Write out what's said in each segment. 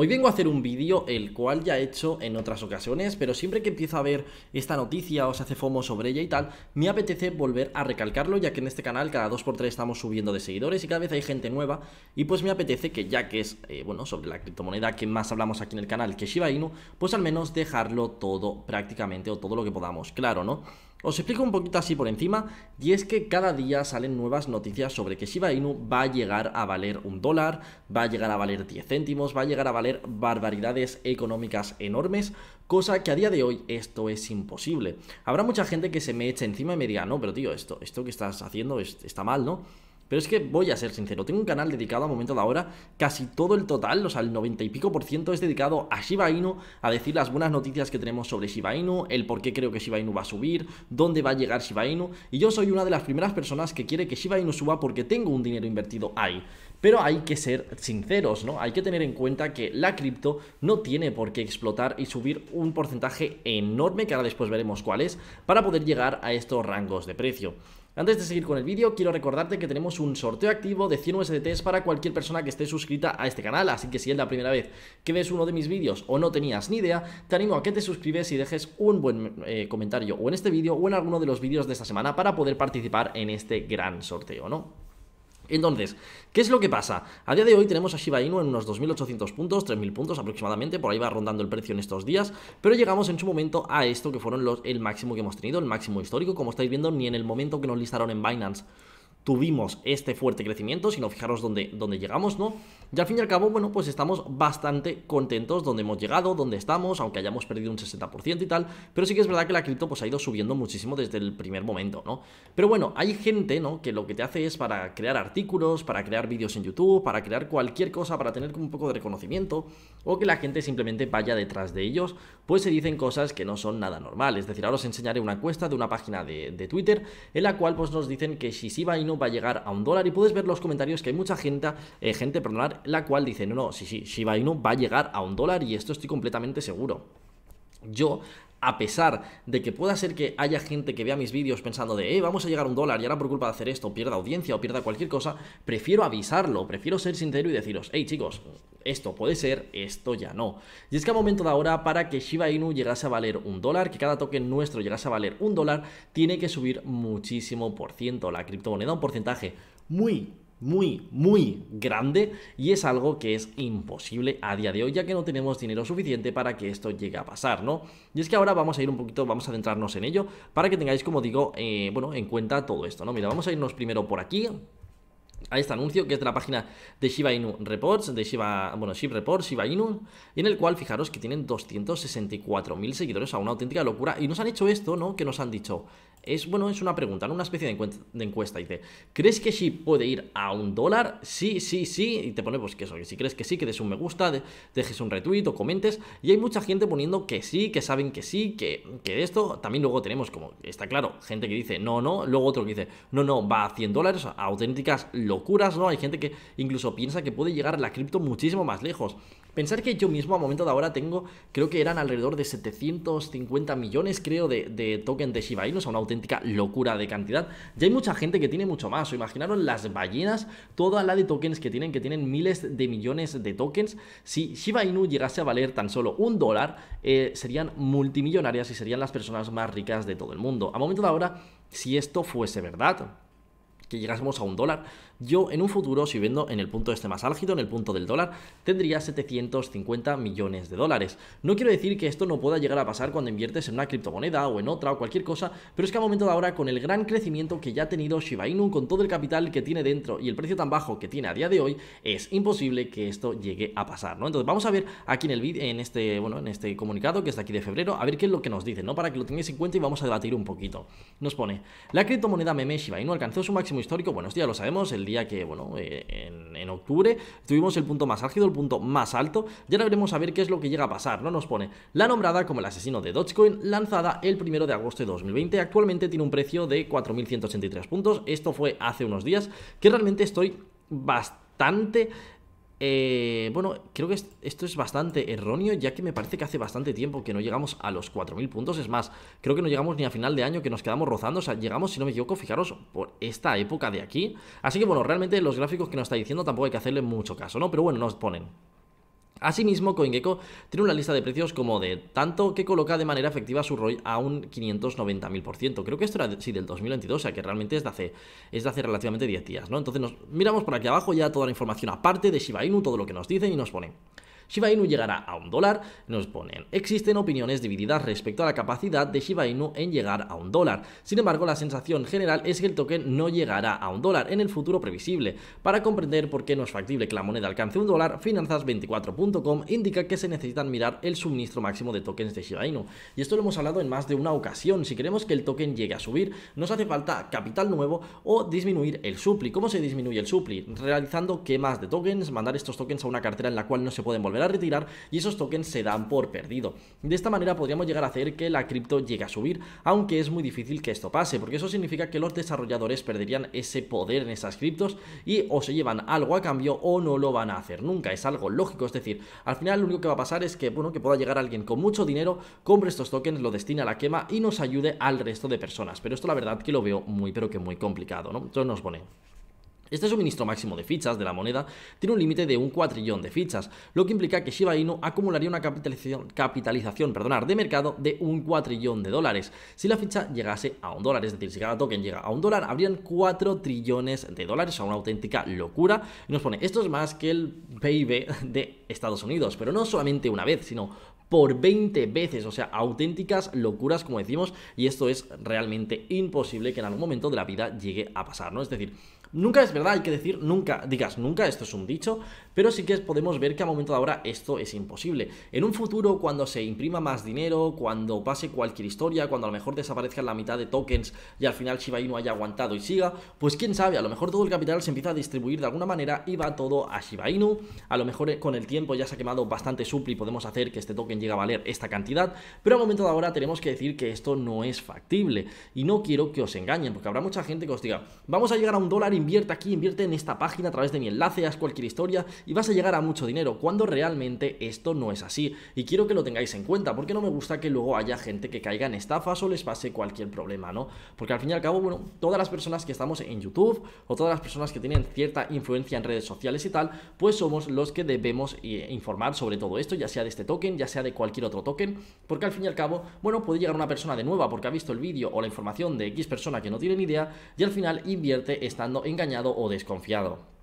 Hoy vengo a hacer un vídeo el cual ya he hecho en otras ocasiones, pero siempre que empiezo a ver esta noticia o se hace FOMO sobre ella y tal, me apetece volver a recalcarlo, ya que en este canal cada 2x3 estamos subiendo de seguidores y cada vez hay gente nueva, y pues me apetece que ya que es, eh, bueno, sobre la criptomoneda que más hablamos aquí en el canal, que Shiba Inu, pues al menos dejarlo todo prácticamente o todo lo que podamos, claro, ¿no? Os explico un poquito así por encima, y es que cada día salen nuevas noticias sobre que Shiba Inu va a llegar a valer un dólar, va a llegar a valer 10 céntimos, va a llegar a valer barbaridades económicas enormes, cosa que a día de hoy esto es imposible. Habrá mucha gente que se me eche encima y me diga, no, pero tío, esto, esto que estás haciendo está mal, ¿no? Pero es que voy a ser sincero, tengo un canal dedicado a momento de ahora, casi todo el total, o sea, el 90 y pico por ciento es dedicado a Shiba Inu, a decir las buenas noticias que tenemos sobre Shiba Inu, el por qué creo que Shiba Inu va a subir, dónde va a llegar Shiba Inu, y yo soy una de las primeras personas que quiere que Shiba Inu suba porque tengo un dinero invertido ahí. Pero hay que ser sinceros, ¿no? Hay que tener en cuenta que la cripto no tiene por qué explotar y subir un porcentaje enorme, que ahora después veremos cuál es, para poder llegar a estos rangos de precio. Antes de seguir con el vídeo, quiero recordarte que tenemos un sorteo activo de 100 USDTs para cualquier persona que esté suscrita a este canal, así que si es la primera vez que ves uno de mis vídeos o no tenías ni idea, te animo a que te suscribes y dejes un buen eh, comentario o en este vídeo o en alguno de los vídeos de esta semana para poder participar en este gran sorteo, ¿no? Entonces, ¿qué es lo que pasa? A día de hoy tenemos a Shiba Inu en unos 2.800 puntos, 3.000 puntos aproximadamente, por ahí va rondando el precio en estos días, pero llegamos en su momento a esto que fueron los, el máximo que hemos tenido, el máximo histórico, como estáis viendo, ni en el momento que nos listaron en Binance tuvimos este fuerte crecimiento, sino fijaros dónde, dónde llegamos, ¿no? Y al fin y al cabo, bueno, pues estamos bastante contentos donde hemos llegado, donde estamos, aunque hayamos perdido un 60% y tal, pero sí que es verdad que la cripto pues ha ido subiendo muchísimo desde el primer momento, ¿no? Pero bueno, hay gente, ¿no? Que lo que te hace es para crear artículos, para crear vídeos en YouTube, para crear cualquier cosa, para tener como un poco de reconocimiento, o que la gente simplemente vaya detrás de ellos, pues se dicen cosas que no son nada normales Es decir, ahora os enseñaré una cuesta de una página de, Twitter en la cual pues nos dicen que si va y no va a llegar a un dólar y puedes ver los comentarios que hay mucha gente, eh, gente la cual dice, no, no, sí, sí, Shiba Inu va a llegar a un dólar y esto estoy completamente seguro. Yo a pesar de que pueda ser que haya gente que vea mis vídeos pensando de, eh, vamos a llegar a un dólar y ahora por culpa de hacer esto pierda audiencia o pierda cualquier cosa, prefiero avisarlo, prefiero ser sincero y deciros, hey chicos, esto puede ser, esto ya no. Y es que a momento de ahora, para que Shiba Inu llegase a valer un dólar, que cada token nuestro llegase a valer un dólar, tiene que subir muchísimo por ciento la criptomoneda, un porcentaje muy muy, muy grande y es algo que es imposible a día de hoy, ya que no tenemos dinero suficiente para que esto llegue a pasar, ¿no? Y es que ahora vamos a ir un poquito, vamos a adentrarnos en ello para que tengáis, como digo, eh, bueno, en cuenta todo esto, ¿no? Mira, vamos a irnos primero por aquí, a este anuncio, que es de la página de Shiba Inu Reports, de Shiba, bueno, Shiba Reports, Shiba Inu, en el cual fijaros que tienen 264.000 seguidores, a una auténtica locura, y nos han hecho esto, ¿no? Que nos han dicho, es, bueno, es una pregunta, una especie de encuesta, de encuesta, dice, ¿crees que Shiba puede ir a un dólar? Sí, sí, sí, y te pone, pues, que eso, que si crees que sí, que des un me gusta, dejes un retweet o comentes, y hay mucha gente poniendo que sí, que saben que sí, que, que esto, también luego tenemos, como está claro, gente que dice, no, no, luego otro que dice, no, no, va a 100 dólares, auténticas locuras, ¿no? Hay gente que incluso piensa que puede llegar la cripto muchísimo más lejos. Pensar que yo mismo a momento de ahora tengo, creo que eran alrededor de 750 millones, creo, de, tokens token de Shiba Inu, o sea, una auténtica locura de cantidad. Ya hay mucha gente que tiene mucho más, o imaginaron las ballenas, toda la de tokens que tienen, que tienen miles de millones de tokens. Si Shiba Inu llegase a valer tan solo un dólar, eh, serían multimillonarias y serían las personas más ricas de todo el mundo. A momento de ahora, si esto fuese verdad, que llegásemos a un dólar, yo en un futuro, si vendo en el punto este más álgido, en el punto del dólar, tendría 750 millones de dólares. No quiero decir que esto no pueda llegar a pasar cuando inviertes en una criptomoneda o en otra o cualquier cosa, pero es que a momento de ahora, con el gran crecimiento que ya ha tenido Shiba Inu, con todo el capital que tiene dentro y el precio tan bajo que tiene a día de hoy, es imposible que esto llegue a pasar, ¿no? Entonces vamos a ver aquí en el vídeo, en este, bueno, en este comunicado que está aquí de febrero, a ver qué es lo que nos dice, ¿no? Para que lo tengáis en cuenta y vamos a debatir un poquito. Nos pone, la criptomoneda meme Shiba Inu alcanzó su máximo histórico, bueno, esto ya lo sabemos, el día que, bueno, eh, en, en octubre tuvimos el punto más álgido, el punto más alto, ya ahora veremos a ver qué es lo que llega a pasar, ¿no? Nos pone la nombrada como el asesino de Dogecoin, lanzada el primero de agosto de 2020, actualmente tiene un precio de 4.183 puntos, esto fue hace unos días, que realmente estoy bastante eh, bueno, creo que esto es bastante erróneo, ya que me parece que hace bastante tiempo que no llegamos a los 4.000 puntos. Es más, creo que no llegamos ni a final de año, que nos quedamos rozando. O sea, llegamos, si no me equivoco, fijaros, por esta época de aquí. Así que, bueno, realmente los gráficos que nos está diciendo tampoco hay que hacerle mucho caso, ¿no? Pero bueno, nos ponen. Asimismo, CoinGecko tiene una lista de precios como de tanto que coloca de manera efectiva su ROI a un 590.000%. Creo que esto era, del 2022, o sea que realmente es de hace, es hace relativamente 10 días, ¿no? Entonces nos miramos por aquí abajo ya toda la información aparte de Shiba Inu, todo lo que nos dicen y nos ponen. Shiba Inu llegará a un dólar. Nos ponen, existen opiniones divididas respecto a la capacidad de Shiba Inu en llegar a un dólar. Sin embargo, la sensación general es que el token no llegará a un dólar en el futuro previsible. Para comprender por qué no es factible que la moneda alcance un dólar, finanzas24.com indica que se necesitan mirar el suministro máximo de tokens de Shiba Inu. Y esto lo hemos hablado en más de una ocasión. Si queremos que el token llegue a subir, nos hace falta capital nuevo o disminuir el supli, ¿Cómo se disminuye el supli? Realizando quemas de tokens, mandar estos tokens a una cartera en la cual no se pueden volver a retirar y esos tokens se dan por perdido. De esta manera podríamos llegar a hacer que la cripto llegue a subir, aunque es muy difícil que esto pase, porque eso significa que los desarrolladores perderían ese poder en esas criptos y o se llevan algo a cambio o no lo van a hacer nunca, es algo lógico, es decir, al final lo único que va a pasar es que, bueno, que pueda llegar alguien con mucho dinero, compre estos tokens, lo destine a la quema y nos ayude al resto de personas, pero esto la verdad que lo veo muy pero que muy complicado, ¿no? Entonces nos pone... Este suministro máximo de fichas de la moneda tiene un límite de un cuatrillón de fichas, lo que implica que Shiba Inu acumularía una capitalización, de mercado de un cuatrillón de dólares. Si la ficha llegase a un dólar, es decir, si cada token llega a un dólar, habrían 4 trillones de dólares, o sea, una auténtica locura. Y nos pone, esto es más que el PIB de Estados Unidos, pero no solamente una vez, sino por 20 veces, o sea, auténticas locuras, como decimos, y esto es realmente imposible que en algún momento de la vida llegue a pasar, ¿no? Es decir, Nunca es verdad, hay que decir nunca, digas nunca, esto es un dicho, pero sí que podemos ver que a momento de ahora esto es imposible. En un futuro, cuando se imprima más dinero, cuando pase cualquier historia, cuando a lo mejor desaparezca la mitad de tokens y al final Shiba Inu haya aguantado y siga, pues quién sabe, a lo mejor todo el capital se empieza a distribuir de alguna manera y va todo a Shiba Inu, a lo mejor eh, con el tiempo ya se ha quemado bastante supli y podemos hacer que este token llegue a valer esta cantidad, pero a momento de ahora tenemos que decir que esto no es factible y no quiero que os engañen, porque habrá mucha gente que os diga, vamos a llegar a un dólar, invierte aquí, invierte en esta página a través de mi enlace, haz cualquier historia y vas a llegar a mucho dinero, cuando realmente esto no es así. Y quiero que lo tengáis en cuenta, porque no me gusta que luego haya gente que caiga en estafas o les pase cualquier problema, ¿no? Porque al fin y al cabo, bueno, todas las personas que estamos en YouTube o todas las personas que tienen cierta influencia en redes sociales y tal, pues somos los que debemos eh, informar sobre todo esto, ya sea de este token, ya sea de cualquier otro token, porque al fin y al cabo, bueno, puede llegar una persona de nueva porque ha visto el vídeo o la información de X persona que no tiene ni idea y al final invierte estando engañado o desconfiado.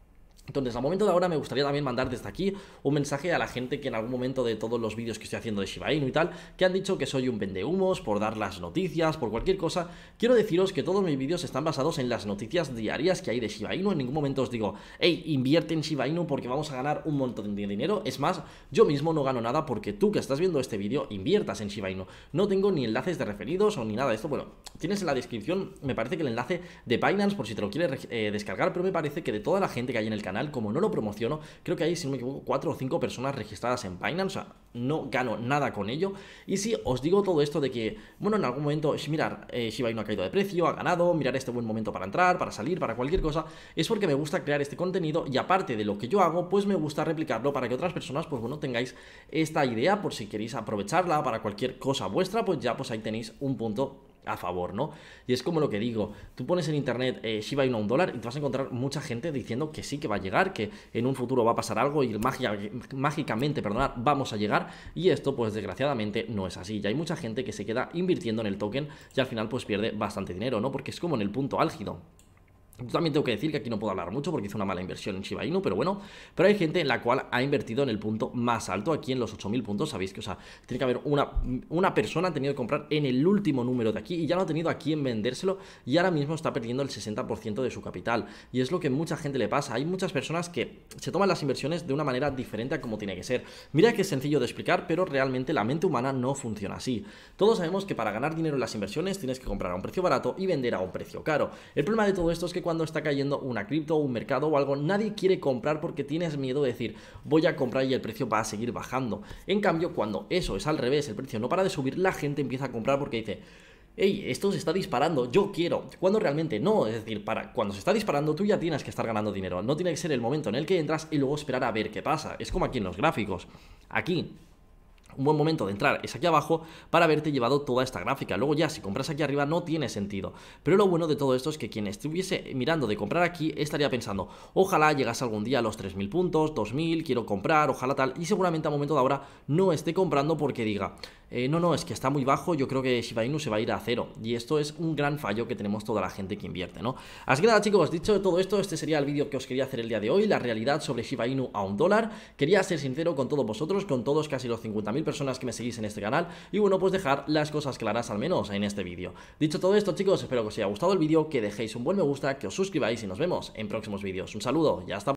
Entonces, al momento de ahora me gustaría también mandar desde aquí un mensaje a la gente que en algún momento de todos los vídeos que estoy haciendo de Shiba Inu y tal, que han dicho que soy un vendehumos por dar las noticias, por cualquier cosa. Quiero deciros que todos mis vídeos están basados en las noticias diarias que hay de Shiba Inu. En ningún momento os digo, hey, invierte en Shiba Inu porque vamos a ganar un montón de dinero. Es más, yo mismo no gano nada porque tú que estás viendo este vídeo inviertas en Shiba Inu. No tengo ni enlaces de referidos o ni nada de esto. Bueno, tienes en la descripción, me parece que el enlace de Binance por si te lo quieres eh, descargar, pero me parece que de toda la gente que hay en el canal, como no lo promociono, creo que hay, si no me equivoco, 4 o 5 personas registradas en Binance, o sea, no gano nada con ello. Y si os digo todo esto de que, bueno, en algún momento, mirar, eh, Shiba no ha caído de precio, ha ganado, mirar este buen momento para entrar, para salir, para cualquier cosa, es porque me gusta crear este contenido y aparte de lo que yo hago, pues me gusta replicarlo para que otras personas, pues bueno, tengáis esta idea por si queréis aprovecharla para cualquier cosa vuestra, pues ya pues ahí tenéis un punto a favor, ¿no? Y es como lo que digo, tú pones en internet eh, Shiba Inu a un dólar y te vas a encontrar mucha gente diciendo que sí, que va a llegar, que en un futuro va a pasar algo y mágicamente, perdona, vamos a llegar y esto pues desgraciadamente no es así. Ya hay mucha gente que se queda invirtiendo en el token y al final pues pierde bastante dinero, ¿no? Porque es como en el punto álgido. Yo también tengo que decir que aquí no puedo hablar mucho porque hice una mala inversión en Shiba Inu, pero bueno, pero hay gente en la cual ha invertido en el punto más alto, aquí en los 8000 puntos, sabéis que, o sea, tiene que haber una, una persona ha tenido que comprar en el último número de aquí y ya no ha tenido a quién vendérselo y ahora mismo está perdiendo el 60% de su capital y es lo que mucha gente le pasa, hay muchas personas que se toman las inversiones de una manera diferente a como tiene que ser. Mira que es sencillo de explicar, pero realmente la mente humana no funciona así. Todos sabemos que para ganar dinero en las inversiones tienes que comprar a un precio barato y vender a un precio caro. El problema de todo esto es que cuando está cayendo una cripto, un mercado o algo, nadie quiere comprar porque tienes miedo de decir voy a comprar y el precio va a seguir bajando. En cambio, cuando eso es al revés, el precio no para de subir, la gente empieza a comprar porque dice hey, esto se está disparando, yo quiero, cuando realmente no, es decir, para cuando se está disparando tú ya tienes que estar ganando dinero, no tiene que ser el momento en el que entras y luego esperar a ver qué pasa, es como aquí en los gráficos, aquí un buen momento de entrar es aquí abajo para haberte llevado toda esta gráfica. Luego ya, si compras aquí arriba no tiene sentido. Pero lo bueno de todo esto es que quien estuviese mirando de comprar aquí estaría pensando, ojalá llegase algún día a los 3.000 puntos, 2.000, quiero comprar, ojalá tal. Y seguramente a momento de ahora no esté comprando porque diga... Eh, no, no, es que está muy bajo, yo creo que Shiba Inu se va a ir a cero. Y esto es un gran fallo que tenemos toda la gente que invierte, ¿no? Así que nada, chicos, dicho todo esto, este sería el vídeo que os quería hacer el día de hoy, la realidad sobre Shiba Inu a un dólar. Quería ser sincero con todos vosotros, con todos casi los 50.000 personas que me seguís en este canal y bueno, pues dejar las cosas claras al menos en este vídeo. Dicho todo esto, chicos, espero que os haya gustado el vídeo, que dejéis un buen me gusta, que os suscribáis y nos vemos en próximos vídeos. Un saludo Ya hasta